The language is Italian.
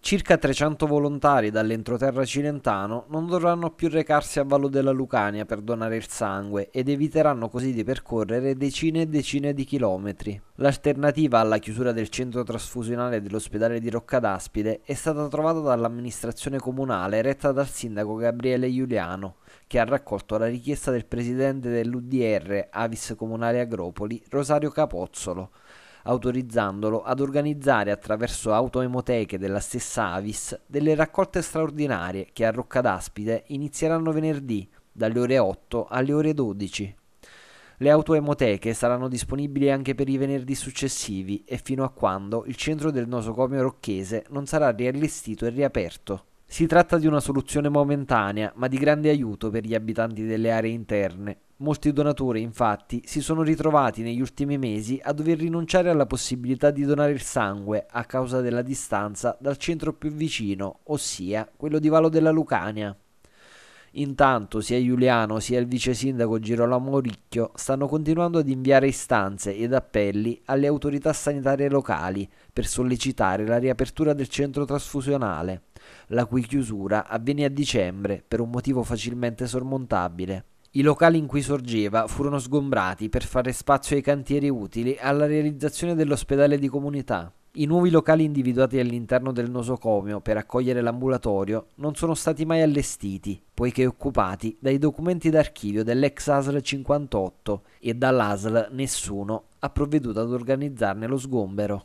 Circa 300 volontari dall'entroterra cilentano non dovranno più recarsi a Vallo della Lucania per donare il sangue ed eviteranno così di percorrere decine e decine di chilometri. L'alternativa alla chiusura del centro trasfusionale dell'ospedale di Roccadaspide è stata trovata dall'amministrazione comunale retta dal sindaco Gabriele Giuliano, che ha raccolto la richiesta del presidente dell'UDR Avis Comunale Agropoli, Rosario Capozzolo autorizzandolo ad organizzare attraverso autoemoteche della stessa Avis delle raccolte straordinarie che a Rocca d'Aspide inizieranno venerdì dalle ore 8 alle ore 12. Le autoemoteche saranno disponibili anche per i venerdì successivi e fino a quando il centro del nosocomio rocchese non sarà riallestito e riaperto. Si tratta di una soluzione momentanea, ma di grande aiuto per gli abitanti delle aree interne, Molti donatori infatti si sono ritrovati negli ultimi mesi a dover rinunciare alla possibilità di donare il sangue a causa della distanza dal centro più vicino, ossia quello di Valo della Lucania. Intanto sia Giuliano sia il vice sindaco Girolamo Ricchio stanno continuando ad inviare istanze ed appelli alle autorità sanitarie locali per sollecitare la riapertura del centro trasfusionale, la cui chiusura avviene a dicembre per un motivo facilmente sormontabile. I locali in cui sorgeva furono sgombrati per fare spazio ai cantieri utili alla realizzazione dell'ospedale di comunità. I nuovi locali individuati all'interno del nosocomio per accogliere l'ambulatorio non sono stati mai allestiti, poiché occupati dai documenti d'archivio dell'ex ASL 58 e dall'ASL nessuno ha provveduto ad organizzarne lo sgombero.